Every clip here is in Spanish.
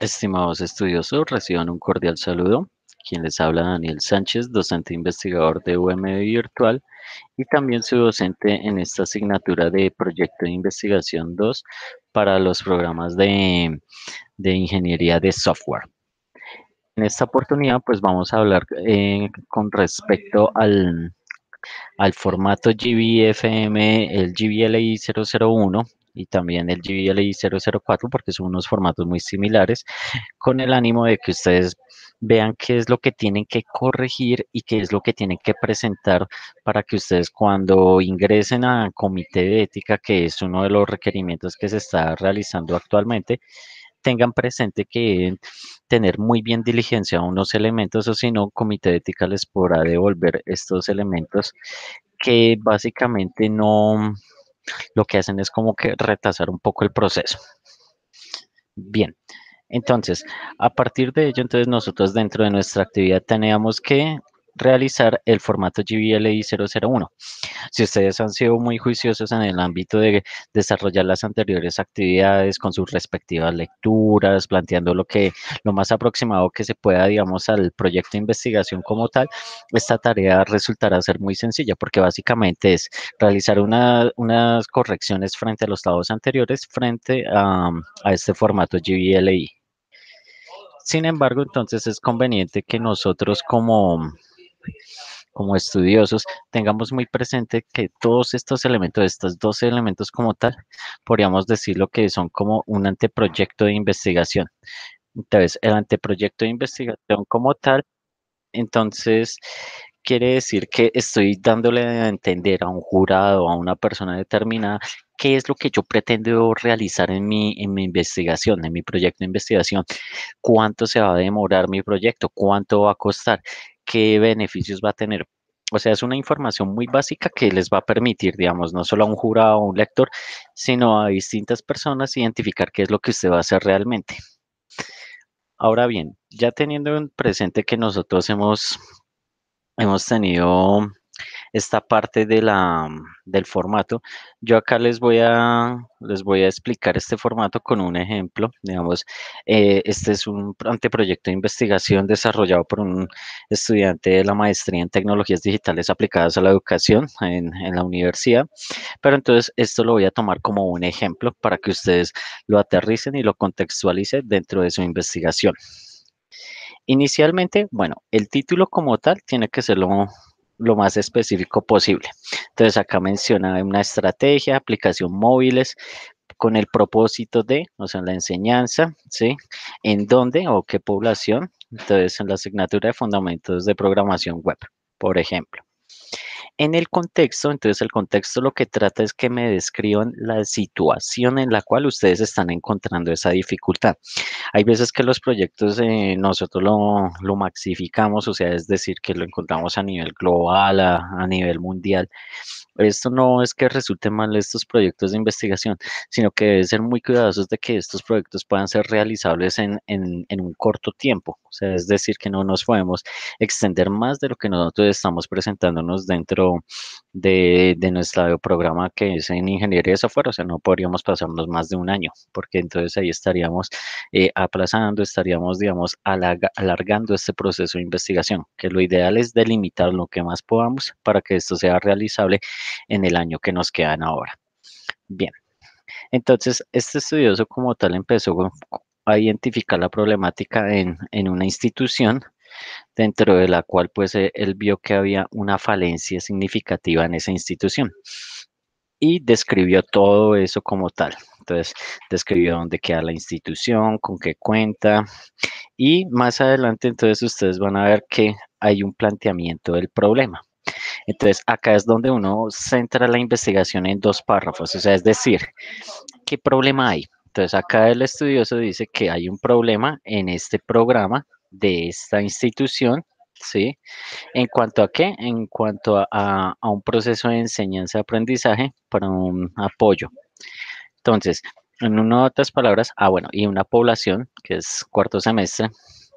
Estimados estudiosos, reciban un cordial saludo. Quien les habla Daniel Sánchez, docente investigador de UM Virtual y también su docente en esta asignatura de Proyecto de Investigación 2 para los programas de, Ingeniería de Software. En esta oportunidad pues vamos a hablar eh, con respecto al, al formato GBFM, el GBLI 001 y también el GBLI 004 porque son unos formatos muy similares con el ánimo de que ustedes vean qué es lo que tienen que corregir y qué es lo que tienen que presentar para que ustedes cuando ingresen a comité de ética, que es uno de los requerimientos que se está realizando actualmente, tengan presente que tener muy bien diligencia unos elementos o si no, comité de ética les podrá devolver estos elementos que básicamente no, lo que hacen es como que retrasar un poco el proceso. Bien, entonces, a partir de ello, entonces nosotros dentro de nuestra actividad teníamos que realizar el formato GBLI 001. Si ustedes han sido muy juiciosos en el ámbito de desarrollar las anteriores actividades con sus respectivas lecturas, planteando lo que lo más aproximado que se pueda, digamos, al proyecto de investigación como tal, esta tarea resultará ser muy sencilla porque básicamente es realizar unas correcciones frente a los estados anteriores frente a, a este formato GBLI. Sin embargo, entonces es conveniente que nosotros como, como estudiosos, tengamos muy presente que todos estos elementos, estos dos elementos como tal, podríamos decirlo que son como un anteproyecto de investigación. Entonces, el anteproyecto de investigación como tal, entonces, quiere decir que estoy dándole a entender a un jurado, a una persona determinada, qué es lo que yo pretendo realizar en en mi investigación, en mi proyecto de investigación, cuánto se va a demorar mi proyecto, cuánto va a costar, qué beneficios va a tener. O sea, es una información muy básica que les va a permitir, digamos, no solo a un jurado o un lector, sino a distintas personas identificar qué es lo que usted va a hacer realmente. Ahora bien, ya teniendo en presente que nosotros hemos, hemos tenido esta parte de la, mm, del formato. Yo acá les voy, a, les voy a explicar este formato con un ejemplo. Digamos, eh, este es un anteproyecto de investigación desarrollado por un estudiante de la maestría en tecnologías digitales aplicadas a la educación en, la universidad. Pero entonces esto lo voy a tomar como un ejemplo para que ustedes lo aterricen y lo contextualicen dentro de su investigación. Inicialmente, bueno, el título como tal tiene que ser lo lo más específico posible. Entonces acá menciona una estrategia, aplicación móviles con el propósito de, o sea, la enseñanza, ¿sí? ¿En dónde o qué población? Entonces, en la asignatura de fundamentos de programación web, por ejemplo en el contexto, entonces el contexto lo que trata es que me describan la situación en la cual ustedes están encontrando esa dificultad. Hay veces que los proyectos eh, nosotros lo, maxificamos, o sea, es decir, que lo encontramos a nivel global, a, nivel mundial. Esto no es que resulte mal estos proyectos de investigación, sino que deben ser muy cuidadosos de que estos proyectos puedan ser realizables en, en un corto tiempo. O sea, es decir, que no nos podemos extender más de lo que nosotros estamos presentándonos dentro de, nuestro programa que es en ingeniería de software, o sea, no podríamos pasarnos más de un año, porque entonces ahí estaríamos eh, aplazando, estaríamos, digamos, alargando este proceso de investigación, que lo ideal es delimitar lo que más podamos para que esto sea realizable en el año que nos quedan ahora. Bien. Entonces, este estudioso como tal empezó a identificar la problemática en, en una institución dentro de la cual pues eh, él vio que había una falencia significativa en esa institución y describió todo eso como tal. Entonces, describió dónde queda la institución, con qué cuenta. Y más adelante, entonces, ustedes van a ver que hay un planteamiento del problema. Entonces, acá es donde uno centra la investigación en dos párrafos, o sea, es decir, ¿qué problema hay? Entonces, acá el estudioso dice que hay un problema en este programa de esta institución, ¿sí? ¿En cuanto a qué? En cuanto a, un proceso de enseñanza-aprendizaje para un apoyo. Entonces, en de otras palabras, ah, bueno, y una población, que es cuarto semestre,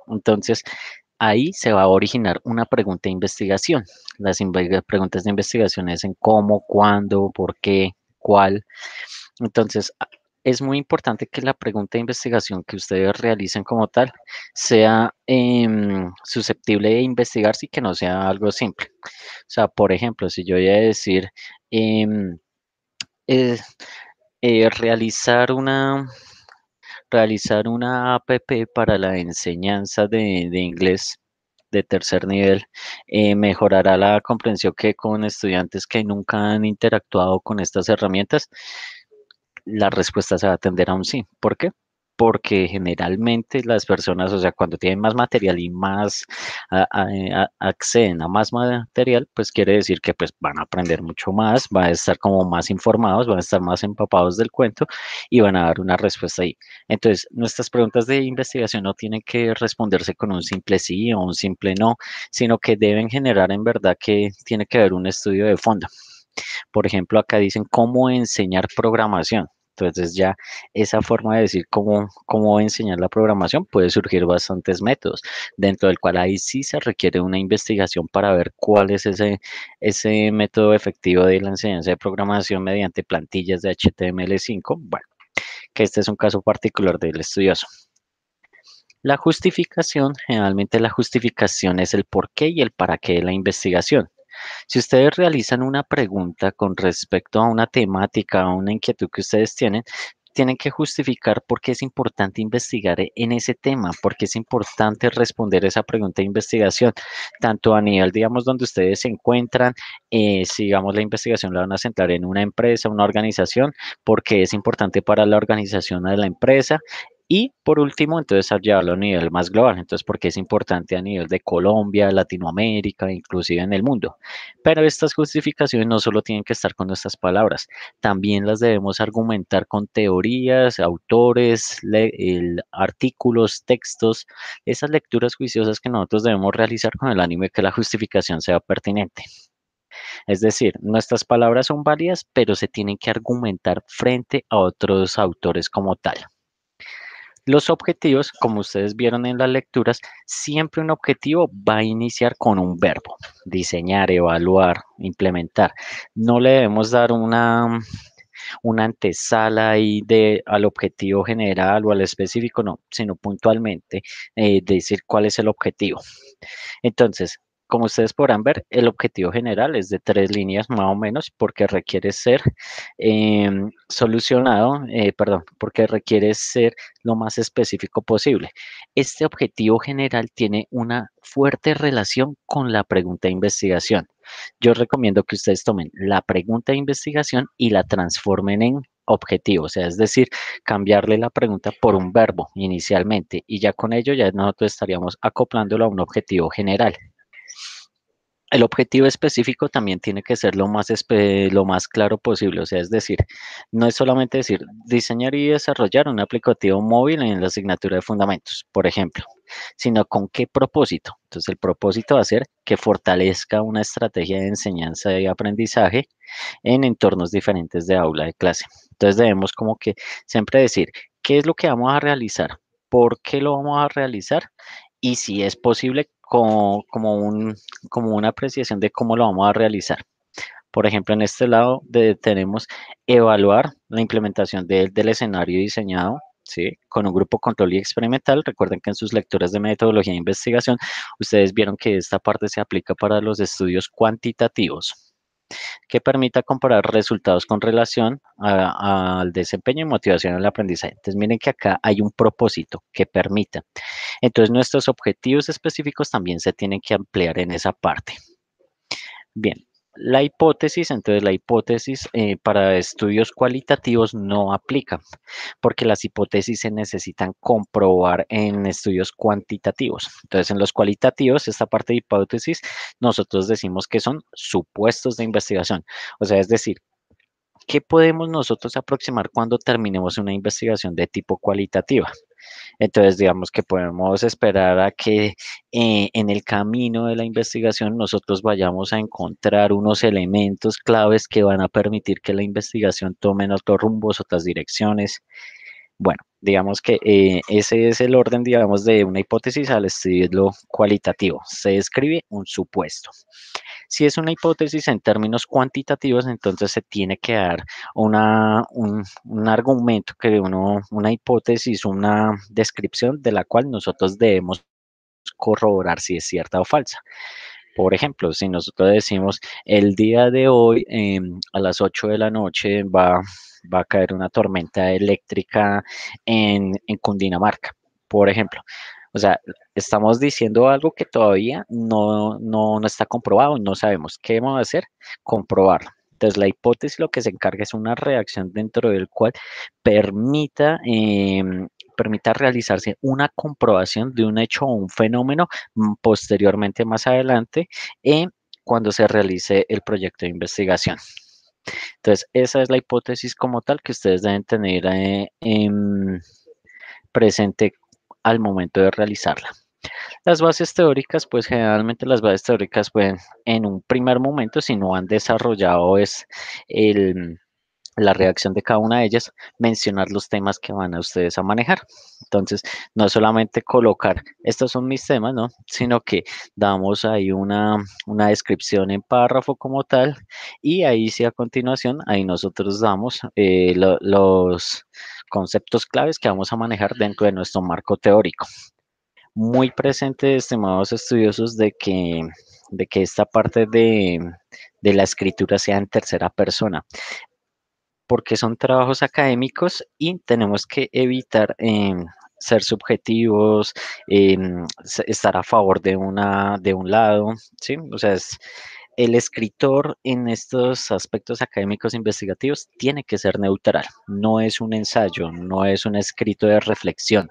entonces ahí se va a originar una pregunta de investigación. Las preguntas de investigación es en cómo, cuándo, por qué, cuál. Entonces, es muy importante que la pregunta de investigación que ustedes realicen como tal sea em, susceptible de investigarse y que no sea algo simple. O sea, por ejemplo, si yo voy a decir em, eh, eh, realizar una realizar una app para la enseñanza de, inglés de tercer nivel eh, mejorará la comprensión que con estudiantes que nunca han interactuado con estas herramientas la respuesta se va a tender a un sí. ¿Por qué? Porque generalmente las personas, o sea, cuando tienen más material y más eh, acceden a más material, pues quiere decir que pues van a aprender mucho más, van a estar como más informados, van a estar más empapados del cuento y van a dar una respuesta ahí. Entonces, nuestras preguntas de investigación no tienen que responderse con un simple sí o un simple no, sino que deben generar en verdad que tiene que haber un estudio de fondo. Por ejemplo, acá dicen cómo enseñar programación. Entonces ya esa forma de decir cómo, enseñar la programación puede surgir bastantes métodos, dentro del cual ahí sí se requiere una investigación para ver cuál es ese, ese método efectivo de la enseñanza de programación mediante plantillas de HTML5. Bueno, que este es un caso particular del estudioso. La justificación, generalmente la justificación es el por qué y el para qué de la investigación. Si ustedes realizan una pregunta con respecto a una temática, a una inquietud que ustedes tienen, tienen que justificar por qué es importante investigar e-, en ese tema, por qué es importante responder esa pregunta de investigación, tanto a nivel, digamos, donde ustedes se encuentran, eh, si, digamos, la investigación la van a centrar en una empresa, una organización, porque es importante para la organización de la empresa, y por último, entonces llevarlo a nivel más global, entonces porque es importante a nivel de Colombia, Latinoamérica, inclusive en el mundo. Pero estas justificaciones no solo tienen que estar con nuestras palabras, también las debemos argumentar con teorías, autores, artículos, textos, esas lecturas juiciosas que nosotros debemos realizar con el ánimo de que la justificación sea pertinente. Es decir, nuestras palabras son válidas, pero se tienen que argumentar frente a otros autores como tal. Los objetivos, como ustedes vieron en las lecturas, siempre un objetivo va a iniciar con un verbo, diseñar, evaluar, implementar. No le debemos dar una, una antesala ahí de, al objetivo general o al específico, no, sino puntualmente eh, decir cuál es el objetivo. Entonces, como ustedes podrán ver, el objetivo general es de tres líneas más o menos porque requiere ser em, solucionado, eh, perdón, porque requiere ser lo más específico posible. Este objetivo general tiene una fuerte relación con la pregunta de investigación. Yo recomiendo que ustedes tomen la pregunta de investigación y la transformen en objetivo, o sea, es decir, cambiarle la pregunta por un verbo inicialmente y ya con ello ya nosotros estaríamos acoplándolo a un objetivo general el objetivo específico también tiene que ser lo más, lo más claro posible, o sea, es decir, no es solamente decir diseñar y desarrollar un aplicativo móvil en la asignatura de fundamentos, por ejemplo, sino con qué propósito. Entonces, el propósito va a ser que fortalezca una estrategia de enseñanza y aprendizaje en entornos diferentes de aula de clase. Entonces, debemos como que siempre decir, ¿qué es lo que vamos a realizar? ¿Por qué lo vamos a realizar? Y si es posible, como, un, como una apreciación de cómo lo vamos a realizar. Por ejemplo, en este lado tenemos evaluar la implementación del escenario diseñado con un grupo control y experimental. Recuerden que en sus lecturas de metodología de investigación, ustedes vieron que esta parte se aplica para los estudios cuantitativos que permita comparar resultados con relación al desempeño y motivación al aprendizaje. Entonces, miren que acá hay un propósito que permita. Entonces, nuestros objetivos específicos también se tienen que ampliar en esa parte. Bien, la hipótesis, entonces la hipótesis eh, para estudios cualitativos no aplica, porque las hipótesis se necesitan comprobar en estudios cuantitativos. Entonces, en los cualitativos, esta parte de hipótesis, nosotros decimos que son supuestos de investigación. O sea, es decir, ¿qué podemos nosotros aproximar cuando terminemos una investigación de tipo cualitativa? Entonces, digamos que podemos esperar a que eh, en el camino de la investigación nosotros vayamos a encontrar unos elementos claves que van a permitir que la investigación tome otros rumbos, otras direcciones. Bueno, Digamos que eh, ese es el orden, digamos, de una hipótesis al estudiarlo cualitativo. Se describe un supuesto. Si es una hipótesis en términos cuantitativos, entonces se tiene que dar un, un argumento que uno, una hipótesis, una descripción de la cual nosotros debemos corroborar si es cierta o falsa. Por ejemplo, si nosotros decimos el día de hoy em, a las 8 de la noche va, a caer una tormenta eléctrica en, Cundinamarca, por ejemplo. O sea, estamos diciendo algo que todavía no, no, está comprobado, no sabemos qué vamos a hacer, comprobarlo. Entonces, la hipótesis lo que se encarga es una reacción dentro del cual permita eh, permita realizarse una comprobación de un hecho o un fenómeno mm, posteriormente más adelante y cuando se realice el proyecto de investigación. Entonces, esa es la hipótesis como tal que ustedes deben tener eh, presente al momento de realizarla. Las bases teóricas, pues generalmente las bases teóricas pueden en un primer momento, si no han desarrollado es el, la reacción de cada una de ellas, mencionar los temas que van a ustedes a manejar. Entonces, no solamente colocar, estos son mis temas, ¿no? Sino que damos ahí una, descripción en párrafo como tal y ahí sí a continuación, ahí nosotros damos eh, los conceptos claves que vamos a manejar dentro de nuestro marco teórico. Muy presente, estimados estudiosos, de que de que esta parte de, de, la escritura sea en tercera persona porque son trabajos académicos y tenemos que evitar em, ser subjetivos, em, estar a favor de, una, de un lado, ¿sí? O sea, el escritor en estos aspectos académicos investigativos tiene que ser neutral, no es un ensayo, no es un escrito de reflexión,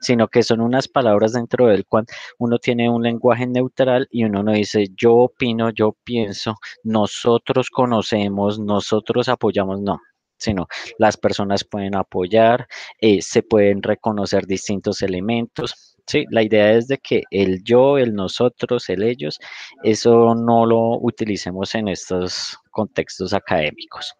sino que son unas palabras dentro del cual uno tiene un lenguaje neutral y uno no dice yo opino, yo pienso, nosotros conocemos, nosotros apoyamos, no, sino las personas pueden apoyar, eh, se pueden reconocer distintos elementos. Sí, la idea es de que el yo, el nosotros, el ellos, eso no lo utilicemos en estos contextos académicos.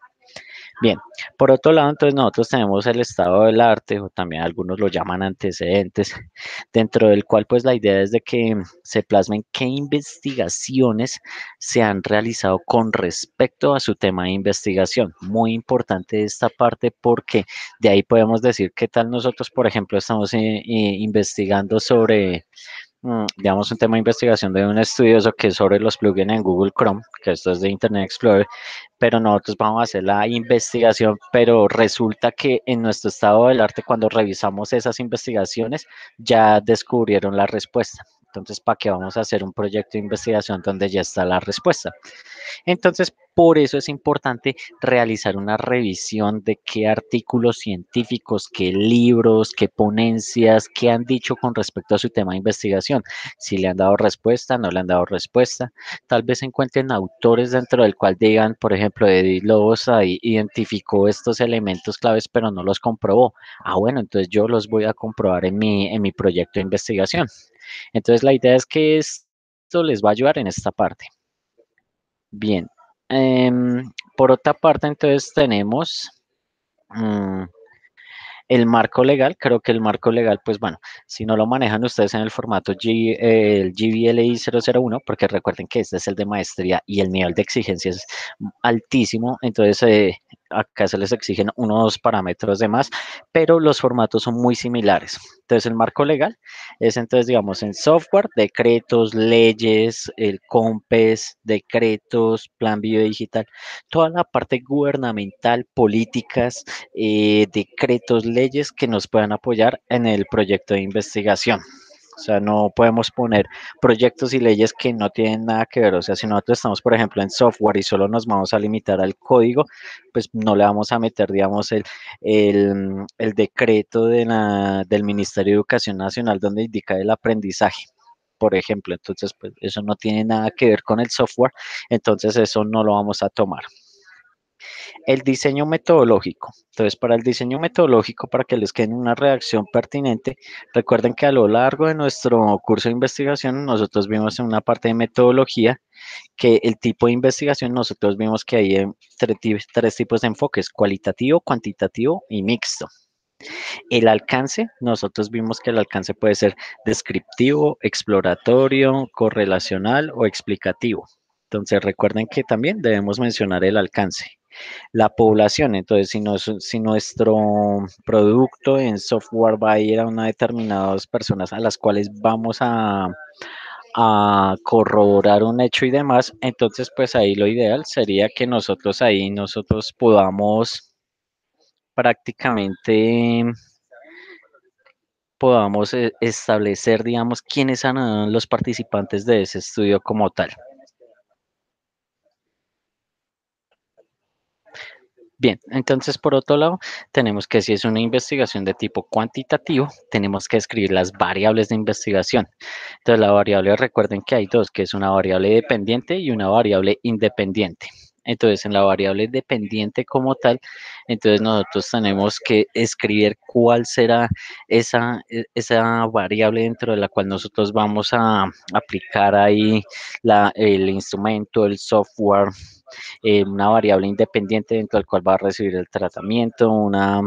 Bien, por otro lado, entonces nosotros tenemos el estado del arte, o también algunos lo llaman antecedentes, dentro del cual pues la idea es de que se plasmen qué investigaciones se han realizado con respecto a su tema de investigación. Muy importante esta parte porque de ahí podemos decir qué tal nosotros, por ejemplo, estamos eh, eh, investigando sobre Mm. digamos, un tema de investigación de un estudioso que es sobre los plugins en Google Chrome, que esto es de Internet Explorer, pero nosotros vamos a hacer la investigación, pero resulta que en nuestro estado del arte, cuando revisamos esas investigaciones, ya descubrieron la respuesta. Entonces, ¿para qué vamos a hacer un proyecto de investigación donde ya está la respuesta? Entonces, por eso es importante realizar una revisión de qué artículos científicos, qué libros, qué ponencias, qué han dicho con respecto a su tema de investigación. Si le han dado respuesta, no le han dado respuesta. Tal vez encuentren autores dentro del cual digan, por ejemplo, Edith Lobosa identificó estos elementos claves, pero no los comprobó. Ah, bueno, entonces yo los voy a comprobar en mi, en mi proyecto de investigación. Entonces la idea es que esto les va a ayudar en esta parte. Bien. Em, por otra parte, entonces tenemos mm, el marco legal. Creo que el marco legal, pues bueno, si no lo manejan ustedes en el formato GBLI 001, porque recuerden que este es el de maestría y el nivel de exigencia es altísimo, entonces eh, acá se les exigen unos parámetros de más, pero los formatos son muy similares. Entonces, el marco legal es entonces, digamos, en software, decretos, leyes, el COMPES, decretos, plan biodigital, toda la parte gubernamental, políticas, eh, decretos, leyes que nos puedan apoyar en el proyecto de investigación. O sea, no podemos poner proyectos y leyes que no tienen nada que ver. O sea, si nosotros estamos, por ejemplo, en software y solo nos vamos a limitar al código, pues no le vamos a meter, digamos, el, decreto de la, del Ministerio de Educación Nacional donde indica el aprendizaje por ejemplo. Entonces, pues eso no tiene nada que ver con el software, entonces eso no lo vamos a tomar. El diseño metodológico. Entonces, para el diseño metodológico, para que les quede una reacción pertinente, recuerden que a lo largo de nuestro curso de investigación, nosotros vimos en una parte de metodología que el tipo de investigación, nosotros vimos que hay tres tipos de enfoques, cualitativo, cuantitativo y mixto. El alcance, nosotros vimos que el alcance puede ser descriptivo, exploratorio, correlacional o explicativo. Entonces recuerden que también debemos mencionar el alcance la población. Entonces, si, nuestro producto en software va a ir a una determinadas personas a las cuales vamos a, a corroborar un hecho y demás, entonces pues ahí lo ideal sería que nosotros ahí nosotros podamos prácticamente podamos eh, establecer, digamos, quiénes son los participantes de ese estudio como tal. Bien, entonces por otro lado, tenemos que si es una investigación de tipo cuantitativo, tenemos que escribir las variables de investigación. Entonces la variable, recuerden que hay dos, que es una variable dependiente y una variable independiente. Entonces, en la variable dependiente como tal, entonces nosotros tenemos que escribir cuál será esa, e, esa variable dentro de la cual nosotros vamos a aplicar ahí la, el instrumento, el software, eh, una variable independiente dentro del cual va a recibir el tratamiento, una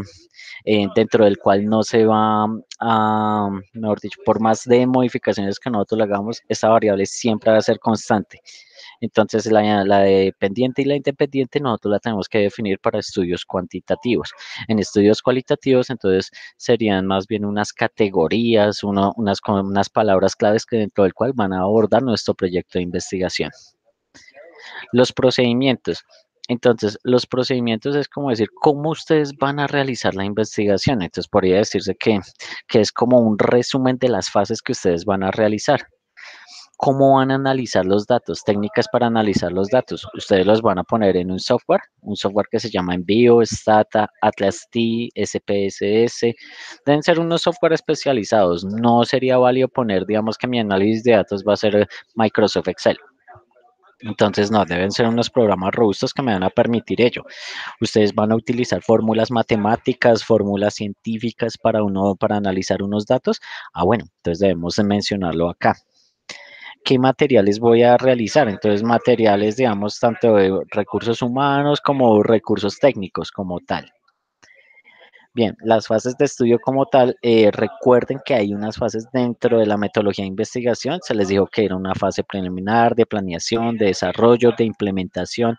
eh, dentro del cual no se va mm, a, mejor dicho, por más de modificaciones que nosotros le hagamos, esa variable siempre va a ser constante. Entonces, la, dependiente y la independiente nosotros la tenemos que definir para estudios cuantitativos. En estudios cualitativos, entonces, serían más bien unas categorías, unas, unas palabras claves que dentro del cual van a abordar nuestro proyecto de investigación. Los procedimientos. Entonces, los procedimientos es como decir cómo ustedes van a realizar la investigación. Entonces, podría decirse que, que es como un resumen de las fases que ustedes van a realizar cómo van a analizar los datos, técnicas para analizar los datos. Ustedes los van a poner en un software, un software que se llama Envío, Stata, Atlas T, SPSS. Deben ser unos software especializados. No sería válido poner, digamos que mi análisis de datos va a ser eh, Microsoft Excel. Entonces, no, deben ser unos programas robustos que me van a permitir ello. Ustedes van a utilizar fórmulas matemáticas, fórmulas científicas para, uno, para analizar unos datos. Ah, bueno, entonces debemos mencionarlo acá. ¿Qué materiales voy a realizar? Entonces, materiales, digamos, tanto de recursos humanos como recursos técnicos como tal. Bien, las fases de estudio como tal, eh, recuerden que hay unas fases dentro de la metodología de investigación, se les dijo que era una fase preliminar de planeación, de desarrollo, de implementación.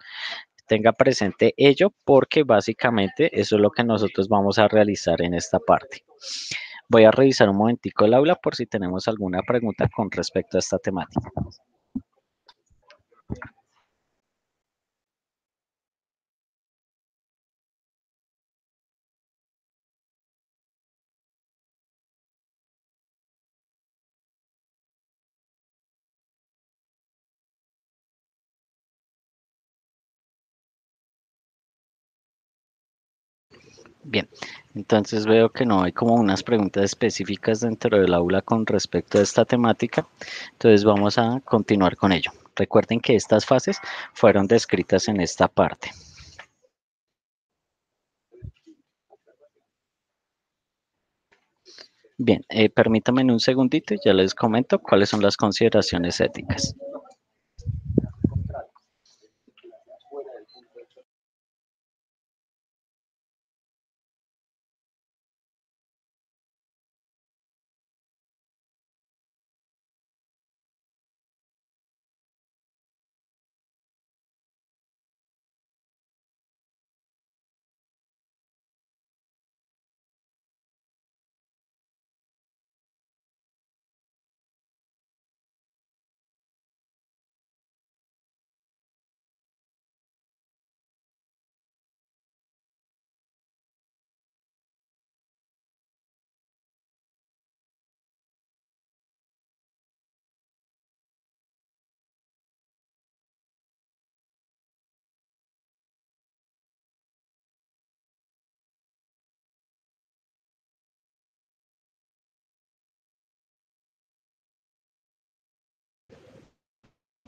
Tenga presente ello porque básicamente eso es lo que nosotros vamos a realizar en esta parte. Voy a revisar un momentico el aula por si tenemos alguna pregunta con respecto a esta temática. Bien, entonces veo que no hay como unas preguntas específicas dentro del aula con respecto a esta temática, entonces vamos a continuar con ello. Recuerden que estas fases fueron descritas en esta parte. Bien, eh, en un segundito y ya les comento cuáles son las consideraciones éticas.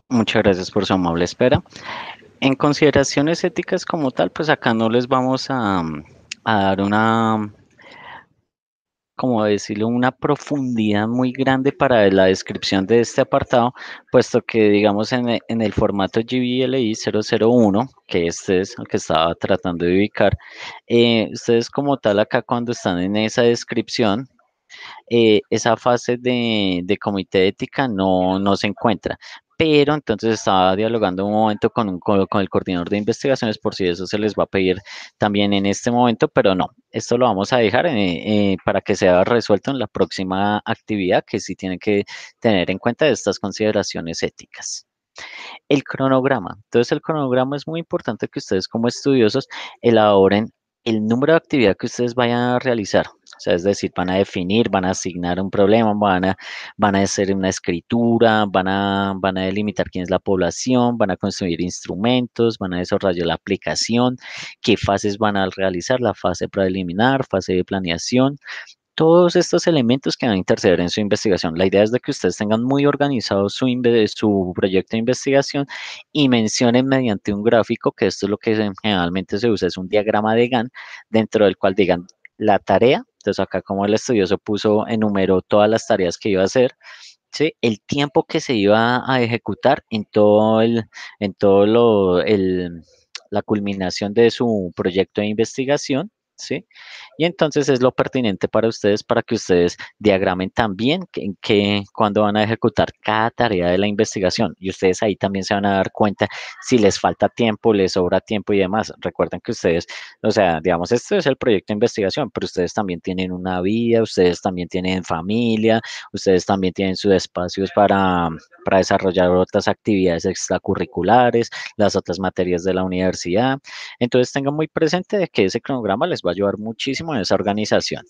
Muchas gracias por su amable espera. En consideraciones éticas como tal, pues acá no les vamos a, dar una, como decirlo, una profundidad muy grande para la descripción de este apartado, puesto que, digamos, en, el formato GBLI 001, que este es el que estaba tratando de ubicar, eh, ustedes como tal acá cuando están en esa descripción, eh, esa fase de, comité ética no, no se encuentra pero entonces estaba dialogando un momento con, el coordinador de investigaciones por si eso se les va a pedir también en este momento, pero no, esto lo vamos a dejar eh, eh, para que sea resuelto en la próxima actividad que sí tienen que tener en cuenta estas consideraciones éticas. El cronograma. Entonces el cronograma es muy importante que ustedes como estudiosos elaboren el número de actividad que ustedes vayan a realizar. O sea, es decir, van a definir, van a asignar un problema, van a, van a hacer una escritura, van a, van a delimitar quién es la población, van a construir instrumentos, van a desarrollar la aplicación, qué fases van a realizar, la fase preliminar, fase de planeación, todos estos elementos que van a interceder en su investigación. La idea es de que ustedes tengan muy organizado su, proyecto de investigación y mencionen mediante un gráfico, que esto es lo que generalmente se usa, es un diagrama de GAN, dentro del cual digan la tarea, entonces acá como el estudioso puso, enumeró todas las tareas que iba a hacer, el tiempo que se iba a ejecutar en todo el, en todo lo, el, la culminación de su proyecto de investigación, ¿sí? Y entonces es lo pertinente para ustedes para que ustedes diagramen también que, cuando van a ejecutar cada tarea de la investigación y ustedes ahí también se van a dar cuenta si les falta tiempo, les sobra tiempo y demás. Recuerden que ustedes, o sea, digamos, este es el proyecto de investigación, pero ustedes también tienen una vida, ustedes también tienen familia, ustedes también tienen sus espacios para, para desarrollar otras actividades extracurriculares, las otras materias de la universidad. Entonces tengan muy presente que ese cronograma les va a ayudar muchísimo en esa organización.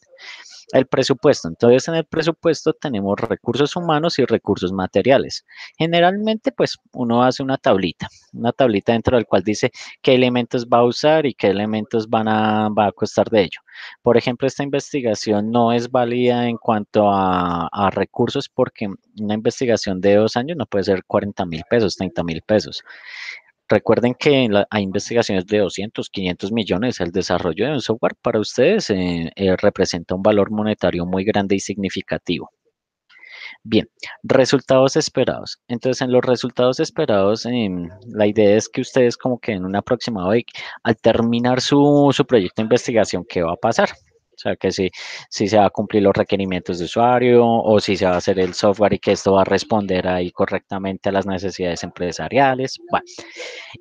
El presupuesto. Entonces, en el presupuesto tenemos recursos humanos y recursos materiales. Generalmente, pues uno hace una tablita, una tablita dentro del cual dice qué elementos va a usar y qué elementos van a, va a costar de ello. Por ejemplo, esta investigación no es válida en cuanto a, a recursos porque una investigación de dos años no puede ser 40 mil pesos, 30 mil pesos. Recuerden que la, hay investigaciones de 200, 500 millones. El desarrollo de un software para ustedes eh, eh, representa un valor monetario muy grande y significativo. Bien, resultados esperados. Entonces, en los resultados esperados, em, la idea es que ustedes como que en un aproximado al terminar su, su proyecto de investigación, ¿qué va a pasar? O sea, que si, si se va a cumplir los requerimientos de usuario o si se va a hacer el software y que esto va a responder ahí correctamente a las necesidades empresariales. Bueno.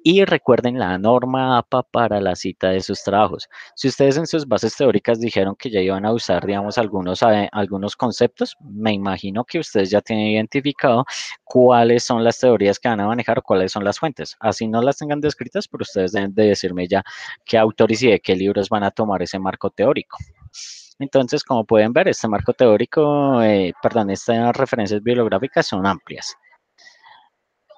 Y recuerden la norma APA para la cita de sus trabajos. Si ustedes en sus bases teóricas dijeron que ya iban a usar, digamos, algunos, eh, algunos conceptos, me imagino que ustedes ya tienen identificado cuáles son las teorías que van a manejar o cuáles son las fuentes. Así no las tengan descritas, pero ustedes deben de decirme ya qué autores y de qué libros van a tomar ese marco teórico. Entonces, como pueden ver, este marco teórico, eh, perdón, estas referencias bibliográficas son amplias.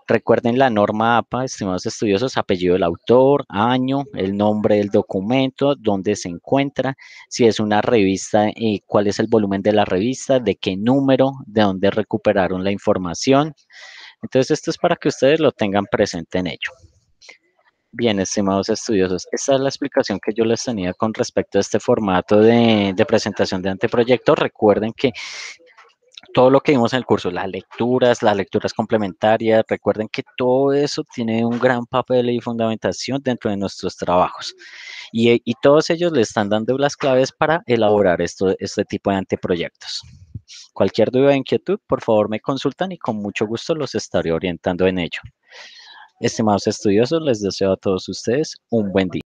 Recuerden la norma APA, estimados estudiosos, apellido del autor, año, el nombre del documento, dónde se encuentra, si es una revista, y eh, cuál es el volumen de la revista, de qué número, de dónde recuperaron la información. Entonces, esto es para que ustedes lo tengan presente en ello. Bien, estimados estudiosos, esta es la explicación que yo les tenía con respecto a este formato de, presentación de anteproyectos. Recuerden que todo lo que vimos en el curso, las lecturas, las lecturas complementarias, recuerden que todo eso tiene un gran papel y fundamentación dentro de nuestros trabajos. Y, todos ellos le están dando las claves para elaborar este tipo de anteproyectos. Cualquier duda o inquietud, por favor me consultan y con mucho gusto los estaré orientando en ello. Estimados estudiosos, les deseo a todos ustedes un buen día.